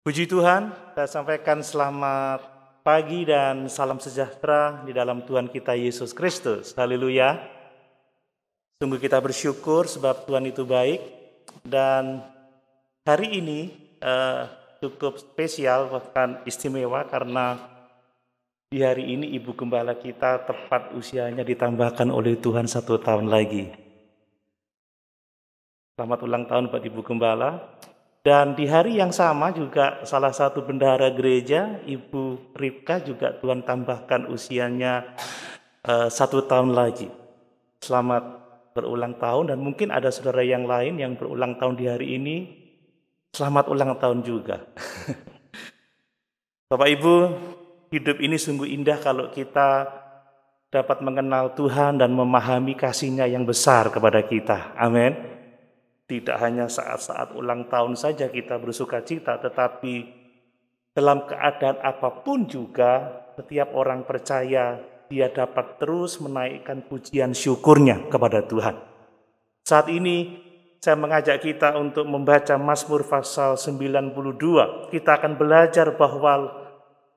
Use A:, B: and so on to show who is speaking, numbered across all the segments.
A: Puji Tuhan, saya sampaikan selamat pagi dan salam sejahtera di dalam Tuhan kita Yesus Kristus. Haleluya. Sungguh kita bersyukur sebab Tuhan itu baik dan hari ini eh, cukup spesial bahkan istimewa karena di hari ini Ibu Gembala kita tepat usianya ditambahkan oleh Tuhan satu tahun lagi. Selamat ulang tahun buat Ibu Gembala. Dan di hari yang sama juga salah satu bendahara gereja, Ibu Ripka juga Tuhan tambahkan usianya uh, satu tahun lagi. Selamat berulang tahun dan mungkin ada saudara yang lain yang berulang tahun di hari ini, selamat ulang tahun juga. Bapak Ibu, hidup ini sungguh indah kalau kita dapat mengenal Tuhan dan memahami kasihnya yang besar kepada kita. Amin. Tidak hanya saat-saat ulang tahun saja kita bersuka cita, tetapi dalam keadaan apapun juga, setiap orang percaya dia dapat terus menaikkan pujian syukurnya kepada Tuhan. Saat ini saya mengajak kita untuk membaca Mazmur pasal 92. Kita akan belajar bahwa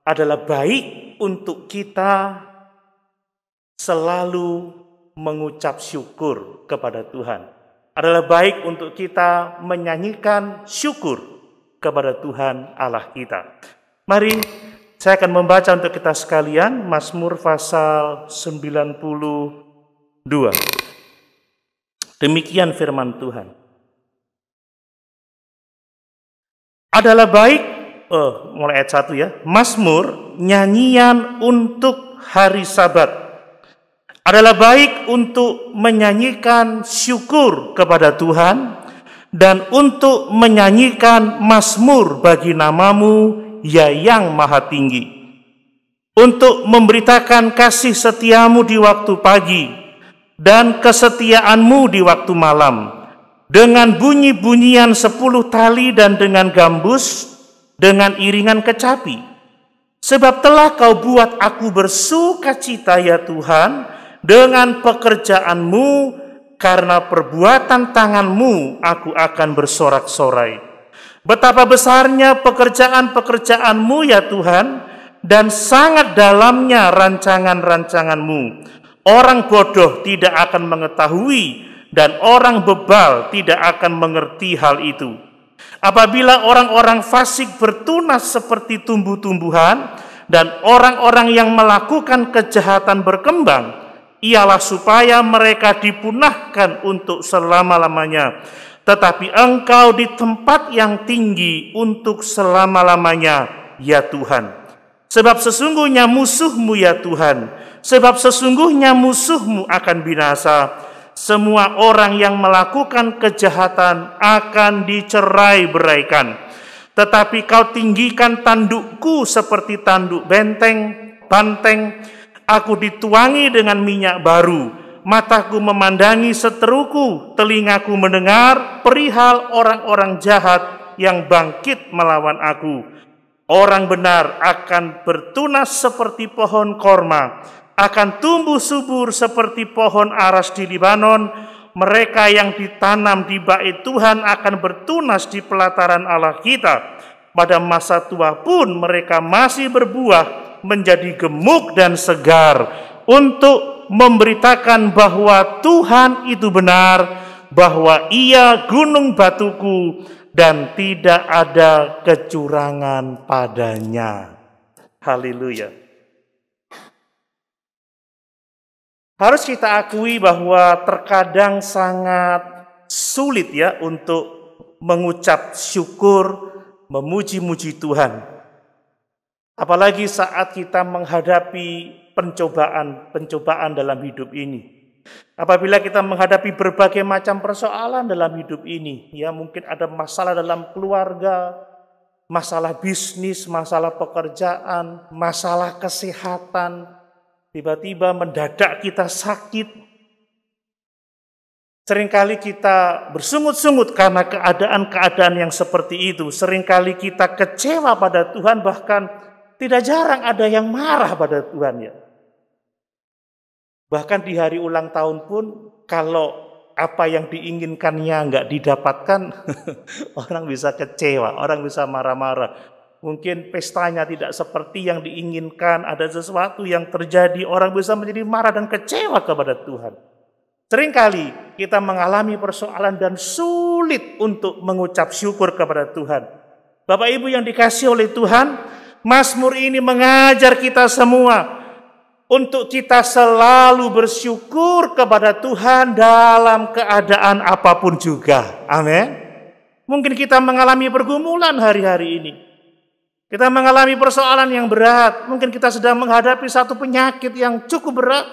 A: adalah baik untuk kita selalu mengucap syukur kepada Tuhan adalah baik untuk kita menyanyikan syukur kepada Tuhan Allah kita. Mari saya akan membaca untuk kita sekalian Mazmur pasal 92. Demikian firman Tuhan. Adalah baik oh, mulai ayat 1 ya. Mazmur nyanyian untuk hari Sabat adalah baik untuk menyanyikan syukur kepada Tuhan dan untuk menyanyikan mazmur bagi namamu ya yang maha tinggi untuk memberitakan kasih setiamu di waktu pagi dan kesetiaanmu di waktu malam dengan bunyi-bunyian sepuluh tali dan dengan gambus dengan iringan kecapi sebab telah kau buat aku bersuka cita ya Tuhan dengan pekerjaanmu karena perbuatan tanganmu aku akan bersorak-sorai. Betapa besarnya pekerjaan-pekerjaanmu ya Tuhan dan sangat dalamnya rancangan-rancanganmu. Orang bodoh tidak akan mengetahui dan orang bebal tidak akan mengerti hal itu. Apabila orang-orang fasik bertunas seperti tumbuh-tumbuhan dan orang-orang yang melakukan kejahatan berkembang, ialah supaya mereka dipunahkan untuk selama-lamanya. Tetapi engkau di tempat yang tinggi untuk selama-lamanya, ya Tuhan. Sebab sesungguhnya musuhmu ya Tuhan, sebab sesungguhnya musuhmu akan binasa. Semua orang yang melakukan kejahatan akan dicerai beraikan. Tetapi kau tinggikan tandukku seperti tanduk benteng, banteng, Aku dituangi dengan minyak baru, mataku memandangi seteruku, telingaku mendengar perihal orang-orang jahat yang bangkit melawan aku. Orang benar akan bertunas seperti pohon korma, akan tumbuh subur seperti pohon aras di Libanon. Mereka yang ditanam di bait Tuhan akan bertunas di pelataran Allah kita. Pada masa tua pun mereka masih berbuah menjadi gemuk dan segar untuk memberitakan bahwa Tuhan itu benar, bahwa Ia gunung batuku dan tidak ada kecurangan padanya. Haleluya. Harus kita akui bahwa terkadang sangat sulit ya untuk mengucap syukur, memuji-muji Tuhan. Apalagi saat kita menghadapi pencobaan-pencobaan dalam hidup ini. Apabila kita menghadapi berbagai macam persoalan dalam hidup ini, ya mungkin ada masalah dalam keluarga, masalah bisnis, masalah pekerjaan, masalah kesehatan, tiba-tiba mendadak kita sakit. Seringkali kita bersungut-sungut karena keadaan-keadaan yang seperti itu. Seringkali kita kecewa pada Tuhan, bahkan tidak jarang ada yang marah pada ya. Bahkan di hari ulang tahun pun kalau apa yang diinginkannya nggak didapatkan, orang bisa kecewa, orang bisa marah-marah. Mungkin pestanya tidak seperti yang diinginkan, ada sesuatu yang terjadi, orang bisa menjadi marah dan kecewa kepada Tuhan. Seringkali kita mengalami persoalan dan sulit untuk mengucap syukur kepada Tuhan. Bapak Ibu yang dikasih oleh Tuhan, Mazmur ini mengajar kita semua untuk kita selalu bersyukur kepada Tuhan dalam keadaan apapun juga. Amin. Mungkin kita mengalami pergumulan hari-hari ini. Kita mengalami persoalan yang berat. Mungkin kita sedang menghadapi satu penyakit yang cukup berat.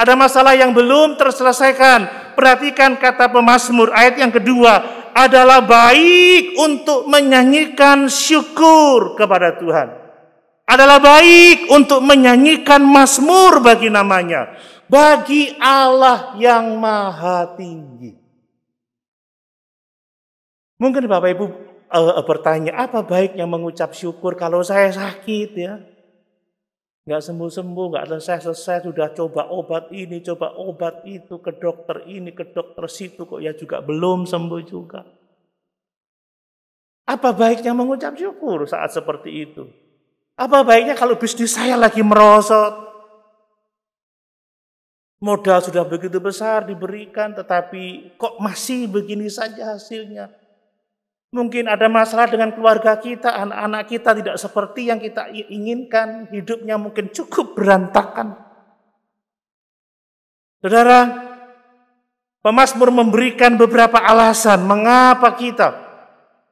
A: Ada masalah yang belum terselesaikan. Perhatikan kata pemazmur ayat yang kedua adalah baik untuk menyanyikan syukur kepada Tuhan. Adalah baik untuk menyanyikan mazmur bagi namanya. Bagi Allah yang maha tinggi. Mungkin Bapak Ibu uh, bertanya, apa baiknya mengucap syukur kalau saya sakit ya? nggak sembuh-sembuh, nggak selesai-selesai, sudah coba obat ini, coba obat itu, ke dokter ini, ke dokter situ, kok ya juga belum sembuh juga. Apa baiknya mengucap syukur saat seperti itu? Apa baiknya kalau bisnis saya lagi merosot? Modal sudah begitu besar diberikan, tetapi kok masih begini saja hasilnya? Mungkin ada masalah dengan keluarga kita, anak-anak kita tidak seperti yang kita inginkan, hidupnya mungkin cukup berantakan. Saudara, pemazmur memberikan beberapa alasan mengapa kita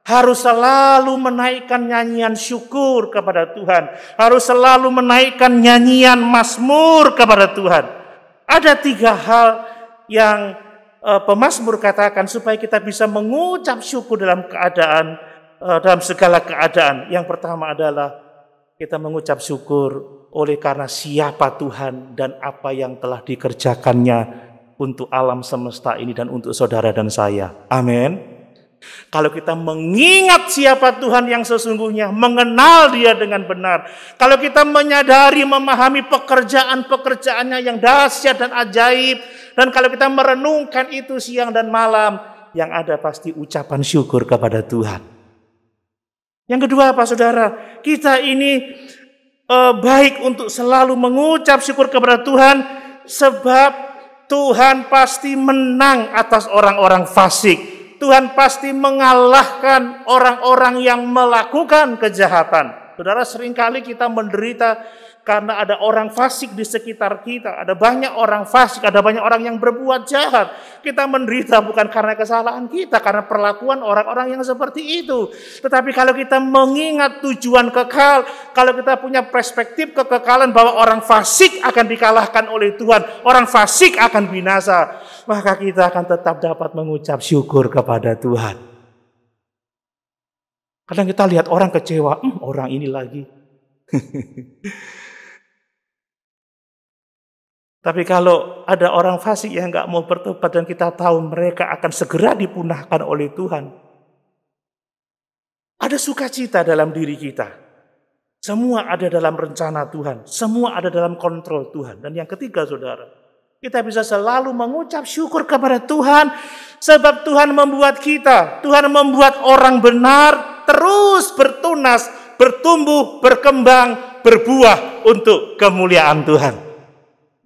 A: harus selalu menaikkan nyanyian syukur kepada Tuhan, harus selalu menaikkan nyanyian mazmur kepada Tuhan. Ada tiga hal yang uh, pemazmur katakan supaya kita bisa mengucap syukur dalam keadaan eh, dalam segala keadaan. Yang pertama adalah kita mengucap syukur oleh karena siapa Tuhan dan apa yang telah dikerjakannya untuk alam semesta ini dan untuk saudara dan saya. Amin. Kalau kita mengingat siapa Tuhan yang sesungguhnya, mengenal Dia dengan benar. Kalau kita menyadari, memahami pekerjaan-pekerjaannya yang dahsyat dan ajaib, dan kalau kita merenungkan itu siang dan malam, yang ada pasti ucapan syukur kepada Tuhan. Yang kedua apa saudara? Kita ini eh, baik untuk selalu mengucap syukur kepada Tuhan sebab Tuhan pasti menang atas orang-orang fasik. Tuhan pasti mengalahkan orang-orang yang melakukan kejahatan. Saudara, seringkali kita menderita karena ada orang fasik di sekitar kita, ada banyak orang fasik, ada banyak orang yang berbuat jahat. Kita menderita bukan karena kesalahan kita, karena perlakuan orang-orang yang seperti itu. Tetapi kalau kita mengingat tujuan kekal, kalau kita punya perspektif kekekalan bahwa orang fasik akan dikalahkan oleh Tuhan, orang fasik akan binasa, maka kita akan tetap dapat mengucap syukur kepada Tuhan. Kadang kita lihat orang kecewa, hm, orang ini lagi. Tapi kalau ada orang fasik yang nggak mau bertobat dan kita tahu mereka akan segera dipunahkan oleh Tuhan, ada sukacita dalam diri kita. Semua ada dalam rencana Tuhan, semua ada dalam kontrol Tuhan. Dan yang ketiga, saudara, kita bisa selalu mengucap syukur kepada Tuhan, sebab Tuhan membuat kita, Tuhan membuat orang benar terus bertunas, bertumbuh, berkembang, berbuah untuk kemuliaan Tuhan.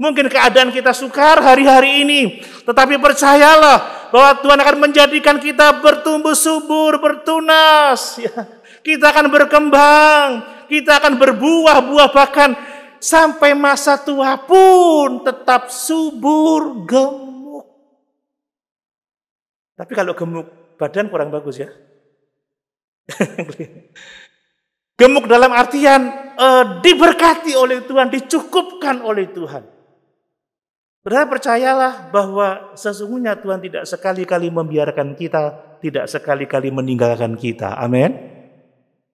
A: Mungkin keadaan kita sukar hari-hari ini, tetapi percayalah bahwa Tuhan akan menjadikan kita bertumbuh subur, bertunas. Ya, kita akan berkembang, kita akan berbuah-buah bahkan sampai masa tua pun tetap subur, gemuk. Tapi kalau gemuk, badan kurang bagus ya. Gemuk dalam artian e, diberkati oleh Tuhan, dicukupkan oleh Tuhan. Berarti percayalah bahwa sesungguhnya Tuhan tidak sekali-kali membiarkan kita, tidak sekali-kali meninggalkan kita. Amin.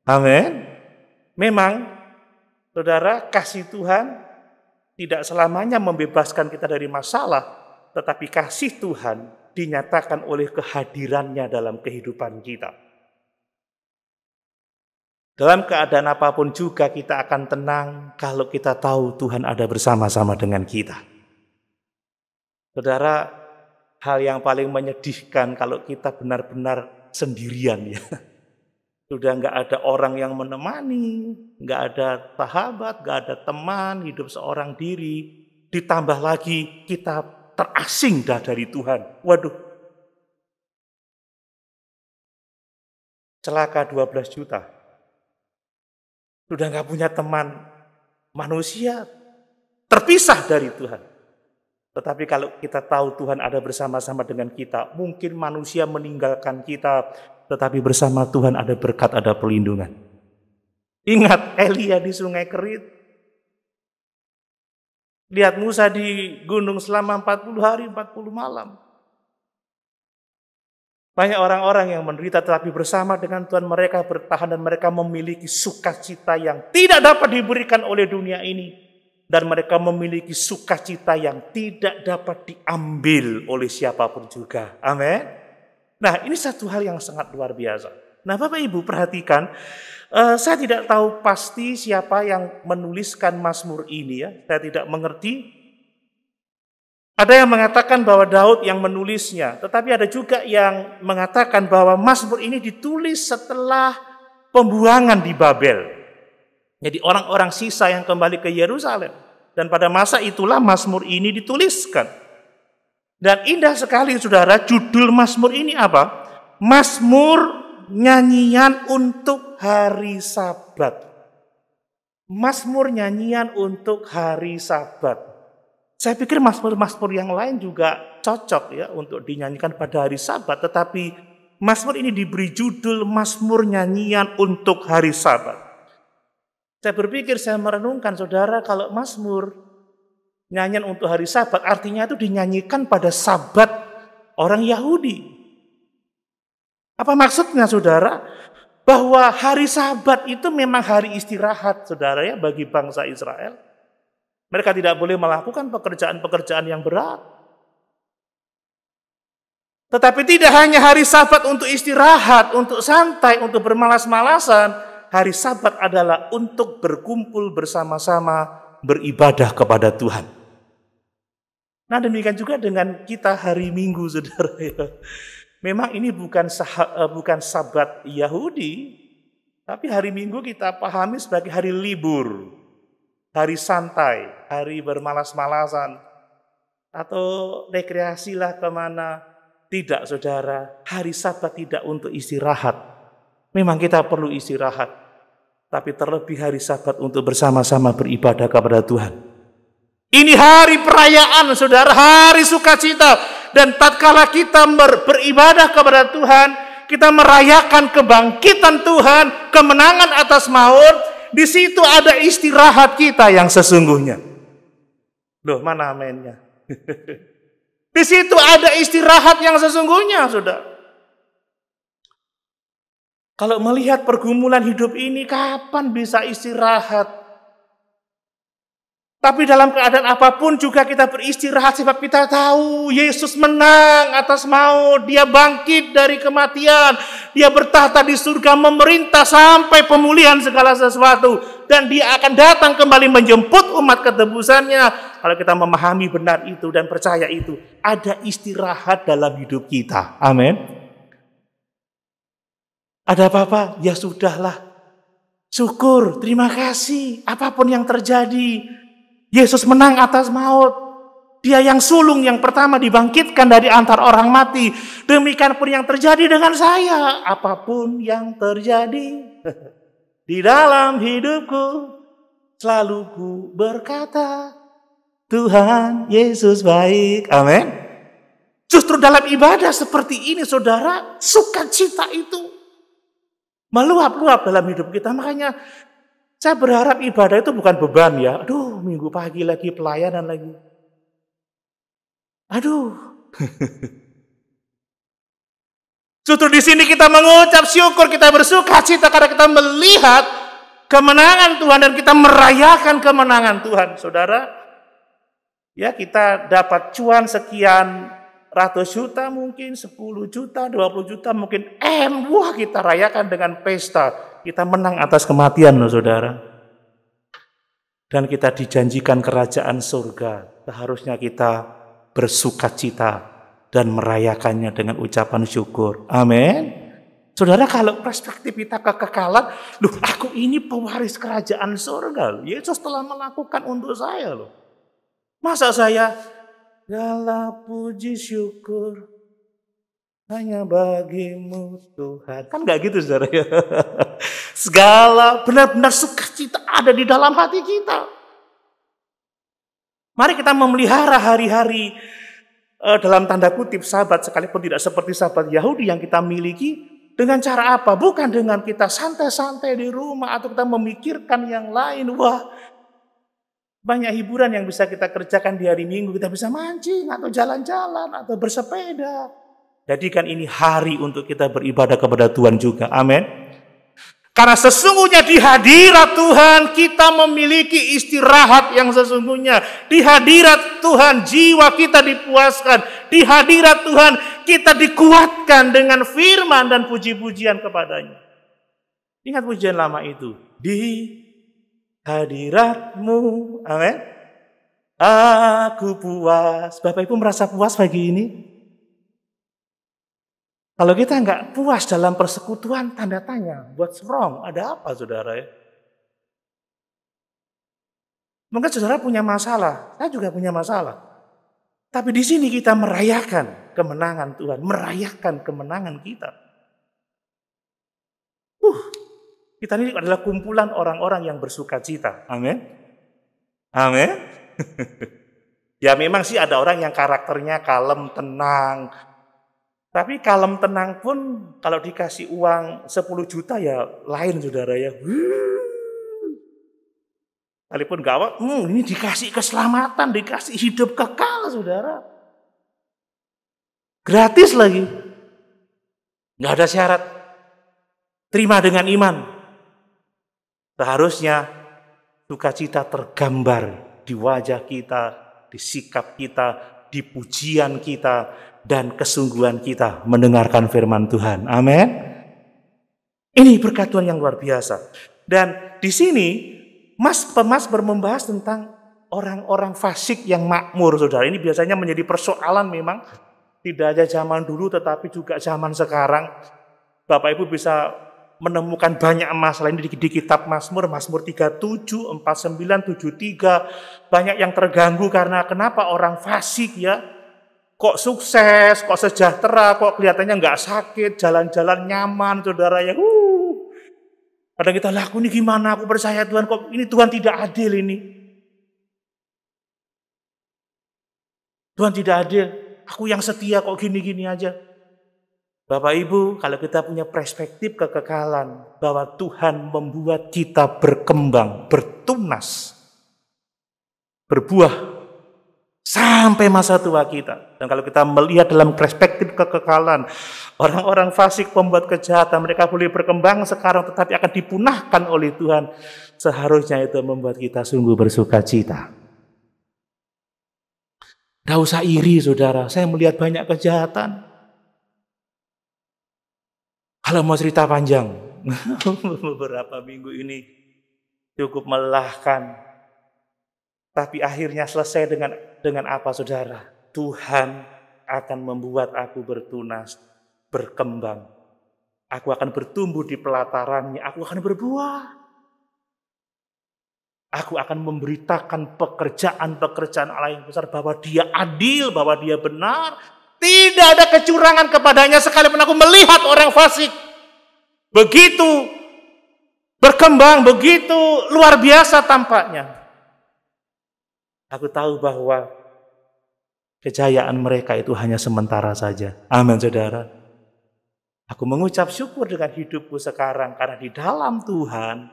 A: Amin. Memang Saudara, kasih Tuhan tidak selamanya membebaskan kita dari masalah, tetapi kasih Tuhan dinyatakan oleh kehadirannya dalam kehidupan kita. Dalam keadaan apapun juga kita akan tenang kalau kita tahu Tuhan ada bersama-sama dengan kita. Saudara, hal yang paling menyedihkan kalau kita benar-benar sendirian ya. Sudah nggak ada orang yang menemani, nggak ada sahabat, nggak ada teman, hidup seorang diri. Ditambah lagi kita terasing dah dari Tuhan. Waduh, celaka 12 juta. Sudah nggak punya teman manusia, terpisah dari Tuhan. Tetapi kalau kita tahu Tuhan ada bersama-sama dengan kita, mungkin manusia meninggalkan kita, tetapi bersama Tuhan ada berkat, ada perlindungan. Ingat Elia di sungai Kerit. Lihat Musa di gunung selama 40 hari, 40 malam. Banyak orang-orang yang menderita tetapi bersama dengan Tuhan mereka bertahan dan mereka memiliki sukacita yang tidak dapat diberikan oleh dunia ini dan mereka memiliki sukacita yang tidak dapat diambil oleh siapapun juga. Amin. Nah, ini satu hal yang sangat luar biasa. Nah, Bapak Ibu perhatikan, uh, saya tidak tahu pasti siapa yang menuliskan Mazmur ini ya. Saya tidak mengerti. Ada yang mengatakan bahwa Daud yang menulisnya, tetapi ada juga yang mengatakan bahwa Mazmur ini ditulis setelah pembuangan di Babel. Jadi orang-orang sisa yang kembali ke Yerusalem. Dan pada masa itulah Mazmur ini dituliskan. Dan indah sekali saudara, judul Mazmur ini apa? Mazmur nyanyian untuk hari sabat. Mazmur nyanyian untuk hari sabat. Saya pikir Mazmur-Mazmur yang lain juga cocok ya untuk dinyanyikan pada hari sabat. Tetapi Mazmur ini diberi judul Mazmur nyanyian untuk hari sabat. Saya berpikir, saya merenungkan saudara kalau Mazmur nyanyian untuk hari sabat artinya itu dinyanyikan pada sabat orang Yahudi. Apa maksudnya saudara? Bahwa hari sabat itu memang hari istirahat saudara ya bagi bangsa Israel. Mereka tidak boleh melakukan pekerjaan-pekerjaan yang berat. Tetapi tidak hanya hari sabat untuk istirahat, untuk santai, untuk bermalas-malasan, hari Sabat adalah untuk berkumpul bersama-sama beribadah kepada Tuhan. Nah demikian juga dengan kita hari Minggu, saudara. Ya. Memang ini bukan eh, bukan Sabat Yahudi, tapi hari Minggu kita pahami sebagai hari libur, hari santai, hari bermalas-malasan, atau rekreasilah kemana. Tidak, saudara. Hari Sabat tidak untuk istirahat, Memang kita perlu istirahat, tapi terlebih hari sabat untuk bersama-sama beribadah kepada Tuhan. Ini hari perayaan, saudara, hari sukacita. Dan tatkala kita ber beribadah kepada Tuhan, kita merayakan kebangkitan Tuhan, kemenangan atas maut, di situ ada istirahat kita yang sesungguhnya. Loh, mana amennya? di situ ada istirahat yang sesungguhnya, saudara. Kalau melihat pergumulan hidup ini, kapan bisa istirahat? Tapi dalam keadaan apapun juga kita beristirahat sebab kita tahu Yesus menang atas maut. Dia bangkit dari kematian. Dia bertahta di surga memerintah sampai pemulihan segala sesuatu. Dan dia akan datang kembali menjemput umat ketebusannya. Kalau kita memahami benar itu dan percaya itu. Ada istirahat dalam hidup kita. Amin. Ada apa-apa? Ya sudahlah. Syukur, terima kasih. Apapun yang terjadi, Yesus menang atas maut. Dia yang sulung yang pertama dibangkitkan dari antar orang mati. Demikian pun yang terjadi dengan saya. Apapun yang terjadi di dalam hidupku, selalu ku berkata, Tuhan Yesus baik. Amin. Justru dalam ibadah seperti ini saudara, sukacita itu meluap-luap dalam hidup kita. Makanya saya berharap ibadah itu bukan beban ya. Aduh, minggu pagi lagi pelayanan lagi. Aduh. Justru di sini kita mengucap syukur, kita bersuka cita karena kita melihat kemenangan Tuhan dan kita merayakan kemenangan Tuhan. Saudara, ya kita dapat cuan sekian, ratus juta mungkin, 10 juta, 20 juta mungkin M. Wah kita rayakan dengan pesta. Kita menang atas kematian loh saudara. Dan kita dijanjikan kerajaan surga. Seharusnya kita bersuka cita dan merayakannya dengan ucapan syukur. Amin. Saudara kalau perspektif kita kekekalan, loh aku ini pewaris kerajaan surga. Loh. Yesus telah melakukan untuk saya loh. Masa saya segala puji syukur hanya bagimu Tuhan. Kan gak gitu saudara ya. segala benar-benar sukacita ada di dalam hati kita. Mari kita memelihara hari-hari eh, dalam tanda kutip sahabat sekalipun tidak seperti sahabat Yahudi yang kita miliki dengan cara apa? Bukan dengan kita santai-santai di rumah atau kita memikirkan yang lain. Wah, banyak hiburan yang bisa kita kerjakan di hari Minggu. Kita bisa mancing atau jalan-jalan atau bersepeda. Jadikan ini hari untuk kita beribadah kepada Tuhan juga. Amin. Karena sesungguhnya di hadirat Tuhan kita memiliki istirahat yang sesungguhnya. Di hadirat Tuhan jiwa kita dipuaskan. Di hadirat Tuhan kita dikuatkan dengan firman dan puji-pujian kepadanya. Ingat pujian lama itu. Di hadiratmu. Amin. Aku puas. Bapak Ibu merasa puas pagi ini? Kalau kita nggak puas dalam persekutuan, tanda tanya, buat wrong? Ada apa saudara ya? Mungkin saudara punya masalah, saya juga punya masalah. Tapi di sini kita merayakan kemenangan Tuhan, merayakan kemenangan kita. Uh, kita ini adalah kumpulan orang-orang yang bersuka cita. Amin. Amin. ya memang sih ada orang yang karakternya kalem, tenang. Tapi kalem tenang pun kalau dikasih uang 10 juta ya lain saudara ya. Walaupun gawat, hmm, ini dikasih keselamatan, dikasih hidup kekal saudara. Gratis lagi. Gak ada syarat. Terima dengan iman. Seharusnya sukacita tergambar di wajah kita, di sikap kita, di pujian kita, dan kesungguhan kita mendengarkan firman Tuhan. Amin. Ini berkat Tuhan yang luar biasa. Dan di sini Mas Pemas bermembahas tentang orang-orang fasik yang makmur, saudara. Ini biasanya menjadi persoalan memang tidak hanya zaman dulu tetapi juga zaman sekarang. Bapak Ibu bisa menemukan banyak masalah ini di, di kitab Mazmur, Mazmur 37, 49, 73, banyak yang terganggu karena kenapa orang fasik ya, kok sukses, kok sejahtera, kok kelihatannya nggak sakit, jalan-jalan nyaman, saudara ya, uh. Kadang kita laku ini gimana, aku percaya Tuhan, kok ini Tuhan tidak adil ini. Tuhan tidak adil, aku yang setia kok gini-gini aja. Bapak Ibu, kalau kita punya perspektif kekekalan bahwa Tuhan membuat kita berkembang, bertunas, berbuah sampai masa tua kita. Dan kalau kita melihat dalam perspektif kekekalan, orang-orang fasik pembuat kejahatan, mereka boleh berkembang sekarang tetapi akan dipunahkan oleh Tuhan. Seharusnya itu membuat kita sungguh bersuka cita. Tidak usah iri saudara, saya melihat banyak kejahatan. Kalau mau cerita panjang, beberapa minggu ini cukup melelahkan. Tapi akhirnya selesai dengan dengan apa saudara? Tuhan akan membuat aku bertunas, berkembang. Aku akan bertumbuh di pelatarannya, aku akan berbuah. Aku akan memberitakan pekerjaan-pekerjaan Allah yang besar bahwa dia adil, bahwa dia benar, tidak ada kecurangan kepadanya sekalipun aku melihat orang fasik. Begitu berkembang, begitu luar biasa tampaknya. Aku tahu bahwa kejayaan mereka itu hanya sementara saja. Amin saudara. Aku mengucap syukur dengan hidupku sekarang karena di dalam Tuhan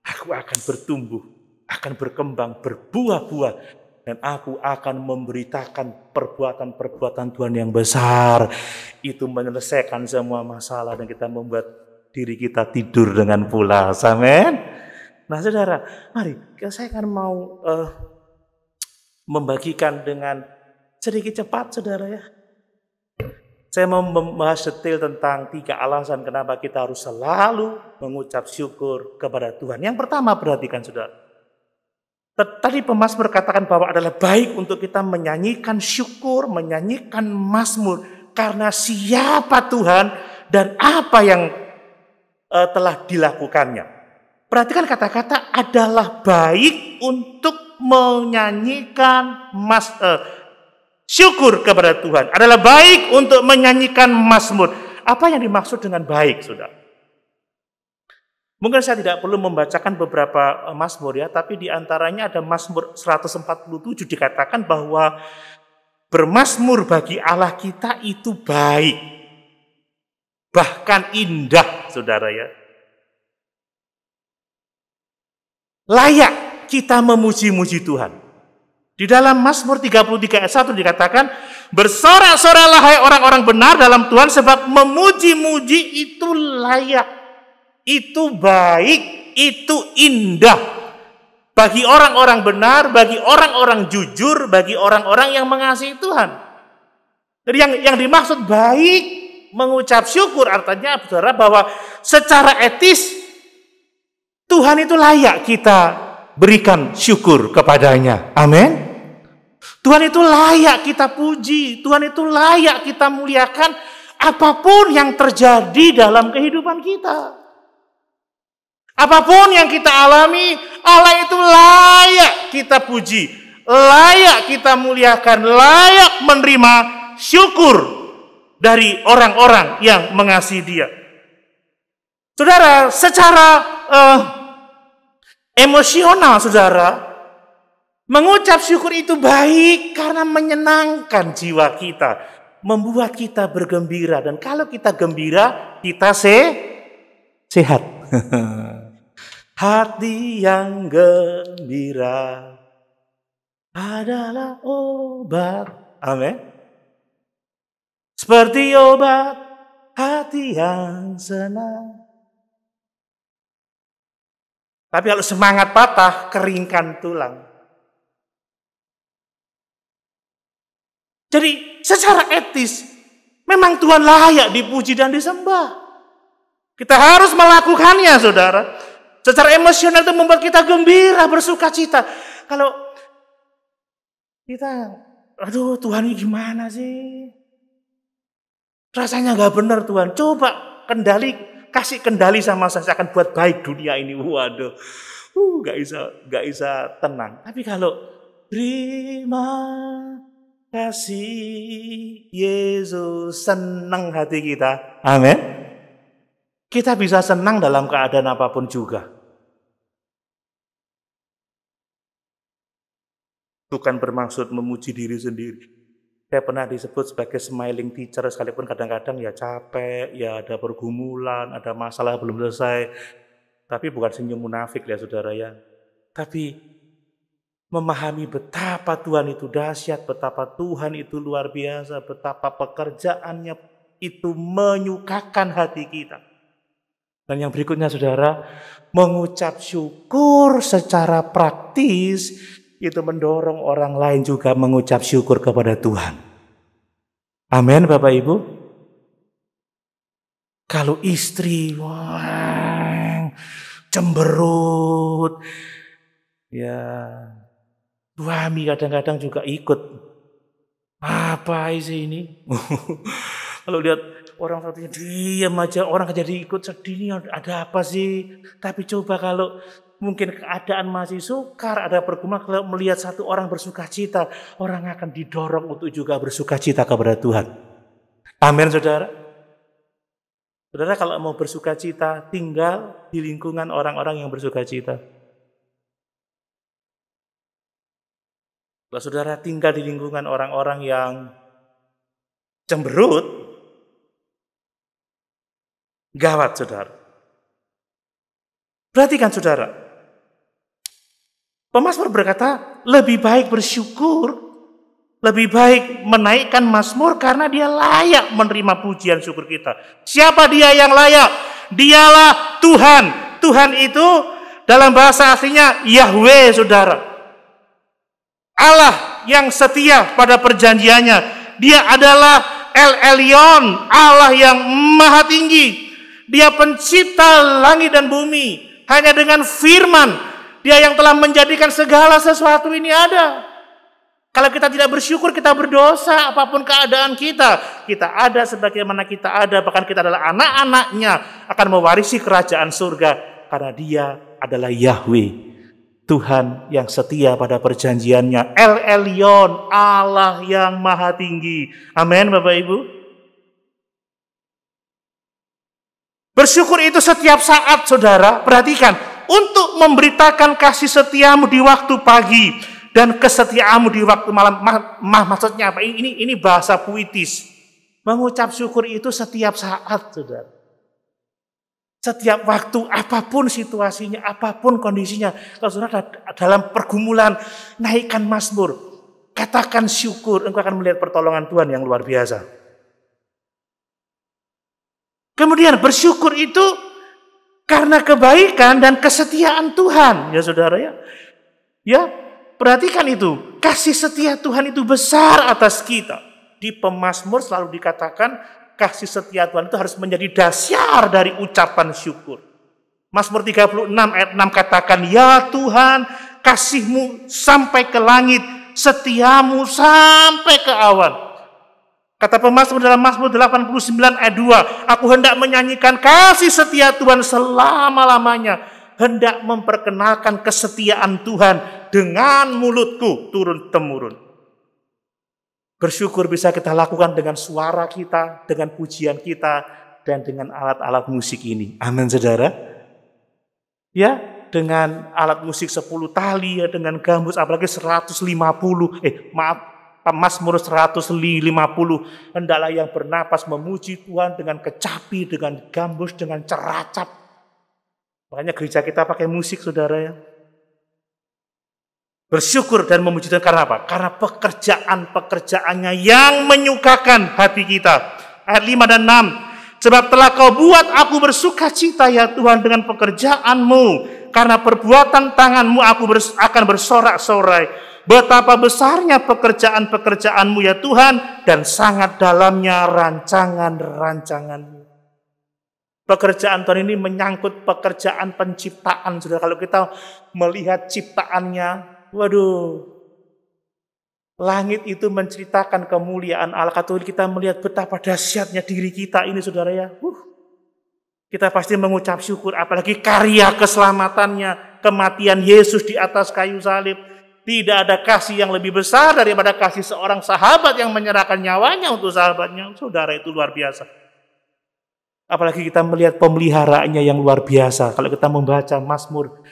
A: aku akan bertumbuh, akan berkembang, berbuah-buah dan aku akan memberitakan perbuatan-perbuatan Tuhan yang besar. Itu menyelesaikan semua masalah dan kita membuat diri kita tidur dengan pula, Amin. Nah, Saudara, mari saya akan mau uh, membagikan dengan sedikit cepat Saudara ya. Saya mau membahas detail tentang tiga alasan kenapa kita harus selalu mengucap syukur kepada Tuhan. Yang pertama perhatikan Saudara Tadi pemas berkatakan bahwa adalah baik untuk kita menyanyikan syukur, menyanyikan masmur. karena siapa Tuhan dan apa yang uh, telah dilakukannya. Perhatikan kata-kata adalah baik untuk menyanyikan mas uh, syukur kepada Tuhan. Adalah baik untuk menyanyikan masmur. Apa yang dimaksud dengan baik, Saudara? Mungkin saya tidak perlu membacakan beberapa eh, Mazmur ya, tapi di antaranya ada Mazmur 147 dikatakan bahwa bermasmur bagi Allah kita itu baik. Bahkan indah, Saudara ya. Layak kita memuji-muji Tuhan. Di dalam Mazmur 33 ayat 1 dikatakan, bersorak-soraklah hai orang-orang benar dalam Tuhan sebab memuji-muji itu layak itu baik, itu indah bagi orang-orang benar, bagi orang-orang jujur, bagi orang-orang yang mengasihi Tuhan. Jadi yang yang dimaksud baik mengucap syukur artinya saudara bahwa secara etis Tuhan itu layak kita berikan syukur kepadanya. Amin. Tuhan itu layak kita puji, Tuhan itu layak kita muliakan apapun yang terjadi dalam kehidupan kita. Apapun yang kita alami, Allah itu layak kita puji, layak kita muliakan, layak menerima syukur dari orang-orang yang mengasihi Dia. Saudara, secara uh, emosional, saudara, mengucap syukur itu baik karena menyenangkan jiwa kita, membuat kita bergembira dan kalau kita gembira kita se sehat. Hati yang gembira adalah obat. Amin. Seperti obat hati yang senang. Tapi kalau semangat patah, keringkan tulang. Jadi secara etis, memang Tuhan layak dipuji dan disembah. Kita harus melakukannya, saudara. Secara emosional itu membuat kita gembira, bersuka cita. Kalau kita, aduh Tuhan ini gimana sih? Rasanya gak benar Tuhan. Coba kendali, kasih kendali sama saya, saya akan buat baik dunia ini. Waduh, uh, nggak bisa, nggak bisa tenang. Tapi kalau terima kasih Yesus senang hati kita. Amin. Kita bisa senang dalam keadaan apapun juga. Bukan bermaksud memuji diri sendiri. Saya pernah disebut sebagai smiling teacher, sekalipun kadang-kadang ya capek, ya ada pergumulan, ada masalah belum selesai. Tapi bukan senyum munafik ya saudara ya. Tapi memahami betapa Tuhan itu dahsyat, betapa Tuhan itu luar biasa, betapa pekerjaannya itu menyukakan hati kita. Dan yang berikutnya saudara, mengucap syukur secara praktis itu mendorong orang lain juga mengucap syukur kepada Tuhan. Amin Bapak Ibu. Kalau istri, wah, cemberut, ya suami kadang-kadang juga ikut. Apa sih ini? Kalau lihat Orang satunya diam aja, orang jadi ikut sedih nih ada apa sih. Tapi coba kalau mungkin keadaan masih sukar, ada pergumulan kalau melihat satu orang bersuka cita, orang akan didorong untuk juga bersuka cita kepada Tuhan. Amin saudara. Saudara kalau mau bersuka cita, tinggal di lingkungan orang-orang yang bersuka cita. Kalau saudara tinggal di lingkungan orang-orang yang cemberut, Gawat, saudara. Perhatikan, saudara. Pemasmur berkata, lebih baik bersyukur, lebih baik menaikkan masmur karena dia layak menerima pujian syukur kita. Siapa dia yang layak? Dialah Tuhan. Tuhan itu dalam bahasa aslinya Yahweh, saudara. Allah yang setia pada perjanjiannya. Dia adalah El Elyon, Allah yang maha tinggi, dia pencipta langit dan bumi. Hanya dengan firman, dia yang telah menjadikan segala sesuatu ini ada. Kalau kita tidak bersyukur, kita berdosa apapun keadaan kita. Kita ada sebagaimana kita ada, bahkan kita adalah anak-anaknya akan mewarisi kerajaan surga karena dia adalah Yahweh. Tuhan yang setia pada perjanjiannya. El Elyon, Allah yang maha tinggi. Amin Bapak Ibu. Bersyukur itu setiap saat, saudara. Perhatikan, untuk memberitakan kasih setiamu di waktu pagi dan kesetiaanmu di waktu malam. Mah, mah maksudnya apa? Ini ini bahasa puitis. Mengucap syukur itu setiap saat, saudara. Setiap waktu, apapun situasinya, apapun kondisinya. Kalau saudara dalam pergumulan, naikkan masmur. Katakan syukur, engkau akan melihat pertolongan Tuhan yang luar biasa. Kemudian bersyukur itu karena kebaikan dan kesetiaan Tuhan, ya saudara ya. Ya, perhatikan itu. Kasih setia Tuhan itu besar atas kita. Di pemazmur selalu dikatakan kasih setia Tuhan itu harus menjadi dasar dari ucapan syukur. Mazmur 36 ayat 6 katakan, Ya Tuhan, kasihmu sampai ke langit, setiamu sampai ke awan. Kata pemasmur dalam Mazmur 89 ayat 2, aku hendak menyanyikan kasih setia Tuhan selama-lamanya, hendak memperkenalkan kesetiaan Tuhan dengan mulutku turun temurun. Bersyukur bisa kita lakukan dengan suara kita, dengan pujian kita, dan dengan alat-alat musik ini. Amin, saudara. Ya, dengan alat musik 10 tali, ya, dengan gambus, apalagi 150, eh maaf, Mazmur 150 hendaklah yang bernapas memuji Tuhan dengan kecapi, dengan gambus, dengan ceracap. Makanya gereja kita pakai musik saudara ya. Bersyukur dan memuji Tuhan karena apa? Karena pekerjaan-pekerjaannya yang menyukakan hati kita. Ayat 5 dan 6. Sebab telah kau buat aku bersuka cita ya Tuhan dengan pekerjaanmu. Karena perbuatan tanganmu aku akan bersorak-sorai Betapa besarnya pekerjaan-pekerjaanmu ya Tuhan dan sangat dalamnya rancangan-rancanganmu. Pekerjaan Tuhan ini menyangkut pekerjaan penciptaan. Sudah kalau kita melihat ciptaannya, waduh, langit itu menceritakan kemuliaan Allah. Kata kita melihat betapa dahsyatnya diri kita ini saudara ya. Uh, kita pasti mengucap syukur apalagi karya keselamatannya, kematian Yesus di atas kayu salib, tidak ada kasih yang lebih besar daripada kasih seorang sahabat yang menyerahkan nyawanya untuk sahabatnya. Saudara itu luar biasa. Apalagi kita melihat pemeliharaannya yang luar biasa. Kalau kita membaca Mazmur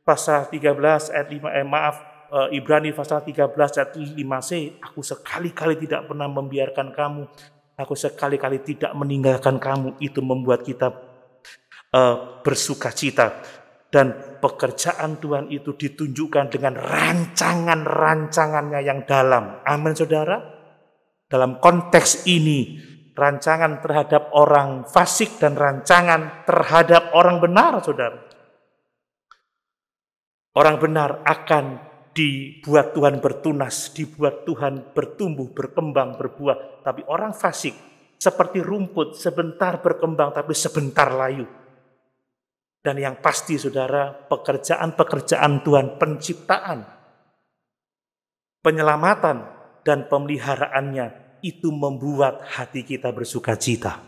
A: pasal 13 ayat 5 eh, maaf eh, Ibrani pasal 13 ayat 5c, aku sekali-kali tidak pernah membiarkan kamu, aku sekali-kali tidak meninggalkan kamu. Itu membuat kita uh, bersuka cita dan pekerjaan Tuhan itu ditunjukkan dengan rancangan-rancangannya yang dalam. Amin saudara. Dalam konteks ini, rancangan terhadap orang fasik dan rancangan terhadap orang benar saudara. Orang benar akan dibuat Tuhan bertunas, dibuat Tuhan bertumbuh, berkembang, berbuah. Tapi orang fasik seperti rumput sebentar berkembang tapi sebentar layu dan yang pasti saudara, pekerjaan-pekerjaan Tuhan, penciptaan, penyelamatan, dan pemeliharaannya itu membuat hati kita bersuka cita.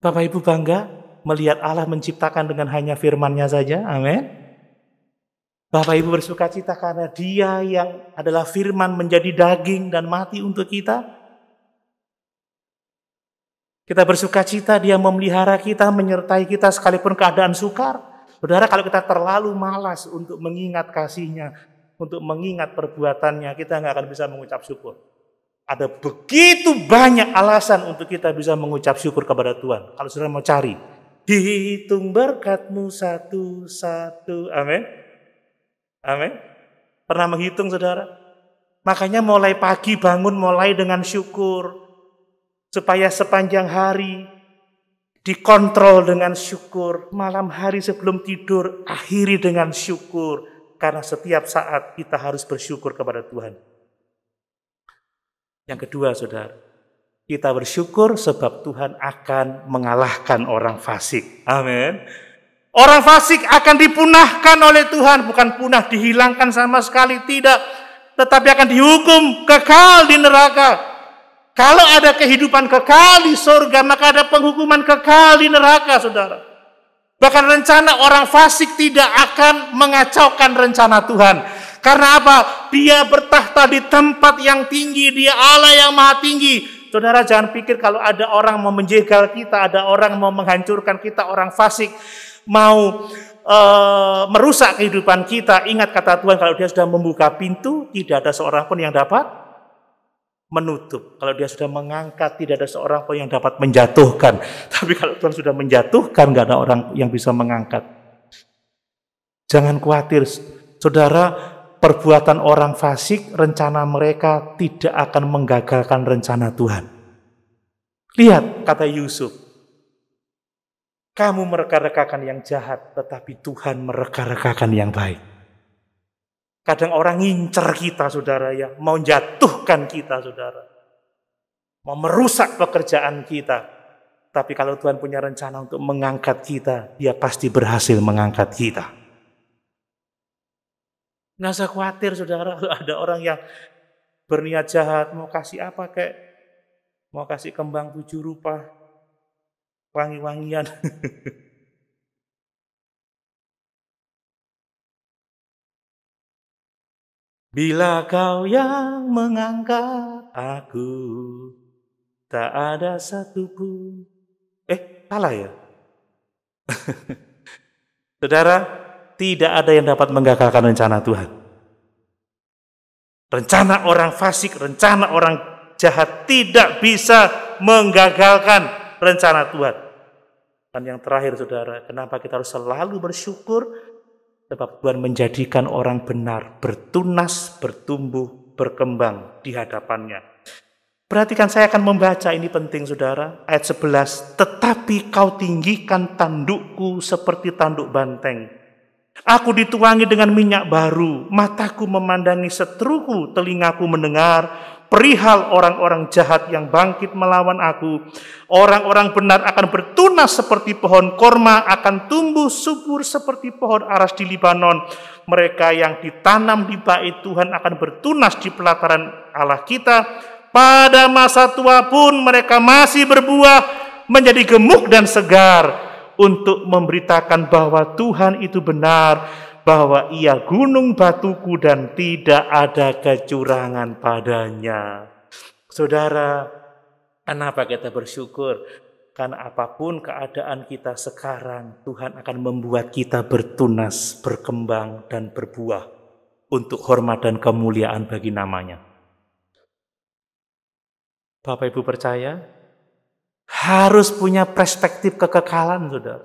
A: Bapak Ibu bangga melihat Allah menciptakan dengan hanya firman-Nya saja. Amin. Bapak Ibu bersuka cita karena Dia yang adalah firman menjadi daging dan mati untuk kita kita bersuka cita, dia memelihara kita, menyertai kita sekalipun keadaan sukar. Saudara, kalau kita terlalu malas untuk mengingat kasihnya, untuk mengingat perbuatannya, kita nggak akan bisa mengucap syukur. Ada begitu banyak alasan untuk kita bisa mengucap syukur kepada Tuhan. Kalau saudara mau cari, dihitung berkatmu satu-satu. Amin. Amin. Pernah menghitung saudara? Makanya mulai pagi bangun mulai dengan syukur supaya sepanjang hari dikontrol dengan syukur. Malam hari sebelum tidur, akhiri dengan syukur. Karena setiap saat kita harus bersyukur kepada Tuhan. Yang kedua, saudara, kita bersyukur sebab Tuhan akan mengalahkan orang fasik. Amin. Orang fasik akan dipunahkan oleh Tuhan, bukan punah dihilangkan sama sekali, tidak, tetapi akan dihukum kekal di neraka kalau ada kehidupan kekal di surga, maka ada penghukuman kekal di neraka, saudara. Bahkan rencana orang fasik tidak akan mengacaukan rencana Tuhan. Karena apa? Dia bertahta di tempat yang tinggi, dia Allah yang maha tinggi. Saudara jangan pikir kalau ada orang mau menjegal kita, ada orang mau menghancurkan kita, orang fasik mau e, merusak kehidupan kita. Ingat kata Tuhan kalau dia sudah membuka pintu, tidak ada seorang pun yang dapat menutup. Kalau dia sudah mengangkat, tidak ada seorang pun yang dapat menjatuhkan. Tapi kalau Tuhan sudah menjatuhkan, nggak ada orang yang bisa mengangkat. Jangan khawatir, saudara, perbuatan orang fasik, rencana mereka tidak akan menggagalkan rencana Tuhan. Lihat, kata Yusuf, kamu mereka-rekakan yang jahat, tetapi Tuhan mereka-rekakan yang baik. Kadang orang ngincer kita, saudara, ya. Mau jatuhkan kita, saudara. Mau merusak pekerjaan kita. Tapi kalau Tuhan punya rencana untuk mengangkat kita, dia pasti berhasil mengangkat kita. Nggak usah khawatir, saudara, ada orang yang berniat jahat, mau kasih apa kek, mau kasih kembang tujuh rupa, wangi-wangian. Bila kau yang mengangkat aku, tak ada satupun. Eh, salah ya? Saudara, tidak ada yang dapat menggagalkan rencana Tuhan. Rencana orang fasik, rencana orang jahat tidak bisa menggagalkan rencana Tuhan. Dan yang terakhir saudara, kenapa kita harus selalu bersyukur Sebab Tuhan menjadikan orang benar bertunas, bertumbuh, berkembang di hadapannya. Perhatikan saya akan membaca ini penting saudara. Ayat 11, tetapi kau tinggikan tandukku seperti tanduk banteng. Aku dituangi dengan minyak baru, mataku memandangi seteruku, telingaku mendengar, perihal orang-orang jahat yang bangkit melawan aku. Orang-orang benar akan bertunas seperti pohon korma, akan tumbuh subur seperti pohon aras di Libanon. Mereka yang ditanam di bait Tuhan akan bertunas di pelataran Allah kita. Pada masa tua pun mereka masih berbuah, menjadi gemuk dan segar untuk memberitakan bahwa Tuhan itu benar bahwa ia gunung batuku dan tidak ada kecurangan padanya. Saudara, kenapa kita bersyukur? Karena apapun keadaan kita sekarang, Tuhan akan membuat kita bertunas, berkembang, dan berbuah untuk hormat dan kemuliaan bagi namanya. Bapak Ibu percaya? Harus punya perspektif kekekalan, saudara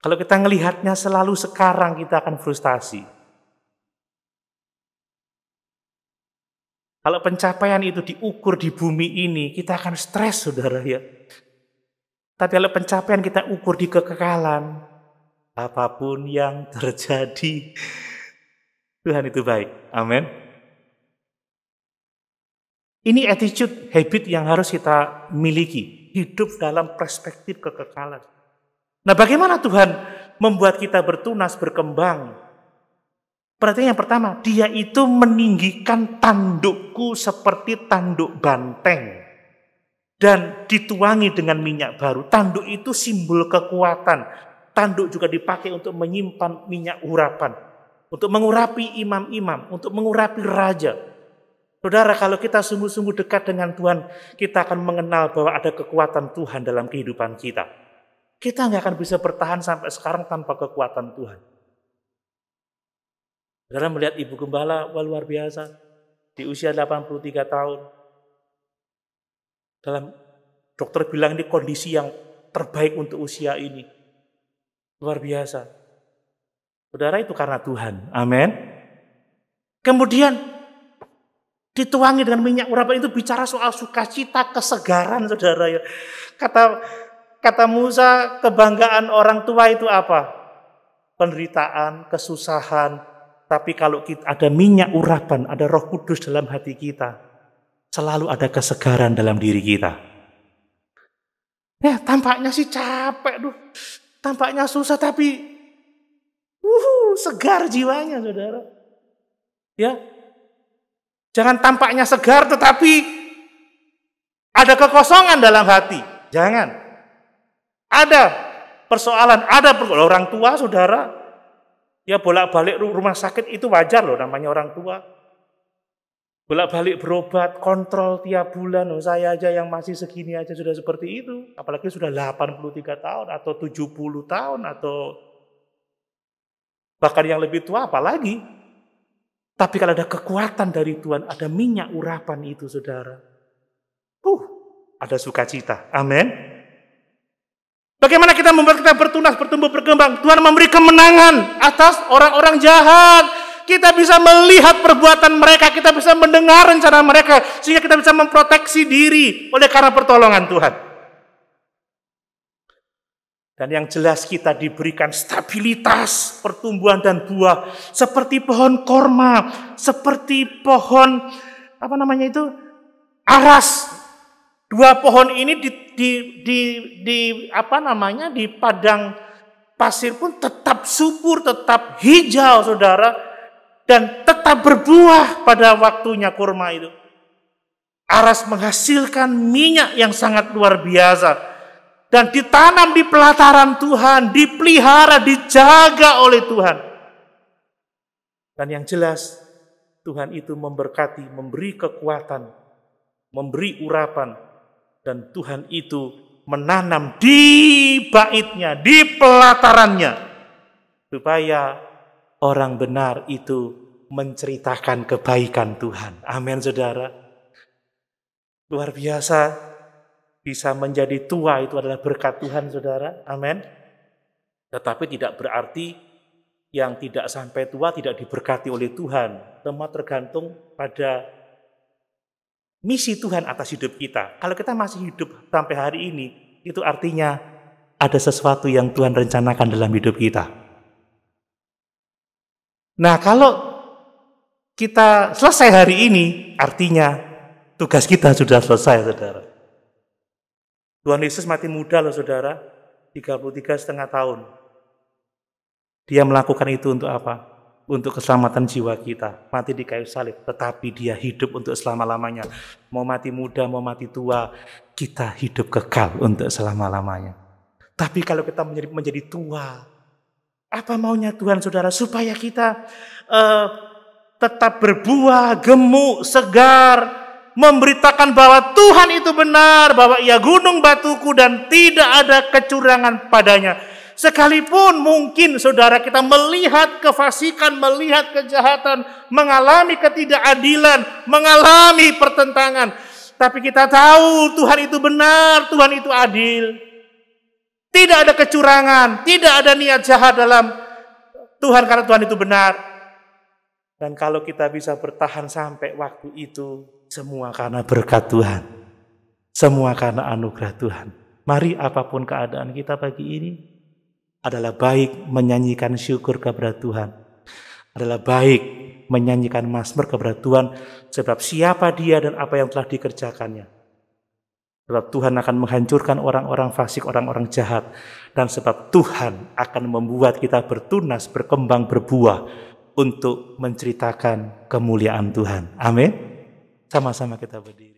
A: kalau kita melihatnya selalu sekarang kita akan frustasi. Kalau pencapaian itu diukur di bumi ini, kita akan stres, saudara ya. Tapi kalau pencapaian kita ukur di kekekalan, apapun yang terjadi, Tuhan itu baik. Amin. Ini attitude, habit yang harus kita miliki. Hidup dalam perspektif kekekalan. Nah bagaimana Tuhan membuat kita bertunas, berkembang? Perhatian yang pertama, dia itu meninggikan tandukku seperti tanduk banteng. Dan dituangi dengan minyak baru. Tanduk itu simbol kekuatan. Tanduk juga dipakai untuk menyimpan minyak urapan. Untuk mengurapi imam-imam, untuk mengurapi raja, Saudara, kalau kita sungguh-sungguh dekat dengan Tuhan, kita akan mengenal bahwa ada kekuatan Tuhan dalam kehidupan kita. Kita nggak akan bisa bertahan sampai sekarang tanpa kekuatan Tuhan. Dalam melihat Ibu Gembala, wah luar biasa. Di usia 83 tahun. Dalam dokter bilang ini kondisi yang terbaik untuk usia ini. Luar biasa. Saudara itu karena Tuhan. Amin. Kemudian dituangi dengan minyak urapan itu bicara soal sukacita, kesegaran saudara ya. Kata Kata Musa, kebanggaan orang tua itu apa? Penderitaan, kesusahan. Tapi kalau kita, ada minyak urapan, ada roh kudus dalam hati kita, selalu ada kesegaran dalam diri kita. Ya, tampaknya sih capek, duh. Tampaknya susah, tapi uh, segar jiwanya, saudara. Ya, jangan tampaknya segar, tetapi ada kekosongan dalam hati. Jangan. Ada persoalan, ada persoalan. orang tua, saudara, ya bolak-balik rumah sakit itu wajar loh namanya orang tua. Bolak-balik berobat, kontrol tiap bulan. loh, saya aja yang masih segini aja sudah seperti itu. Apalagi sudah 83 tahun atau 70 tahun atau bahkan yang lebih tua apalagi. Tapi kalau ada kekuatan dari Tuhan, ada minyak urapan itu saudara. Uh, ada sukacita. Amin. Bagaimana kita membuat kita bertunas, bertumbuh, berkembang. Tuhan memberi kemenangan atas orang-orang jahat. Kita bisa melihat perbuatan mereka, kita bisa mendengar rencana mereka, sehingga kita bisa memproteksi diri oleh karena pertolongan Tuhan. Dan yang jelas kita diberikan stabilitas pertumbuhan dan buah seperti pohon korma, seperti pohon apa namanya itu aras Dua pohon ini di, di, di, di apa namanya di padang pasir pun tetap subur, tetap hijau, saudara, dan tetap berbuah pada waktunya kurma itu. Aras menghasilkan minyak yang sangat luar biasa dan ditanam di pelataran Tuhan, dipelihara, dijaga oleh Tuhan. Dan yang jelas, Tuhan itu memberkati, memberi kekuatan, memberi urapan, dan Tuhan itu menanam di baitnya, di pelatarannya. Supaya orang benar itu menceritakan kebaikan Tuhan. Amin, saudara. Luar biasa bisa menjadi tua itu adalah berkat Tuhan, saudara. Amin. Tetapi tidak berarti yang tidak sampai tua tidak diberkati oleh Tuhan. Semua tergantung pada misi Tuhan atas hidup kita. Kalau kita masih hidup sampai hari ini, itu artinya ada sesuatu yang Tuhan rencanakan dalam hidup kita. Nah, kalau kita selesai hari ini, artinya tugas kita sudah selesai, saudara. Tuhan Yesus mati muda loh, saudara. 33 setengah tahun. Dia melakukan itu untuk apa? untuk keselamatan jiwa kita. Mati di kayu salib, tetapi dia hidup untuk selama-lamanya. Mau mati muda, mau mati tua, kita hidup kekal untuk selama-lamanya. Tapi kalau kita menjadi, menjadi tua, apa maunya Tuhan saudara? Supaya kita uh, tetap berbuah, gemuk, segar, memberitakan bahwa Tuhan itu benar, bahwa ia gunung batuku dan tidak ada kecurangan padanya Sekalipun mungkin saudara kita melihat kefasikan, melihat kejahatan, mengalami ketidakadilan, mengalami pertentangan. Tapi kita tahu Tuhan itu benar, Tuhan itu adil. Tidak ada kecurangan, tidak ada niat jahat dalam Tuhan karena Tuhan itu benar. Dan kalau kita bisa bertahan sampai waktu itu, semua karena berkat Tuhan. Semua karena anugerah Tuhan. Mari apapun keadaan kita pagi ini, adalah baik menyanyikan syukur kepada Tuhan. Adalah baik menyanyikan masmur kepada Tuhan sebab siapa dia dan apa yang telah dikerjakannya. Sebab Tuhan akan menghancurkan orang-orang fasik, orang-orang jahat. Dan sebab Tuhan akan membuat kita bertunas, berkembang, berbuah untuk menceritakan kemuliaan Tuhan. Amin. Sama-sama kita berdiri.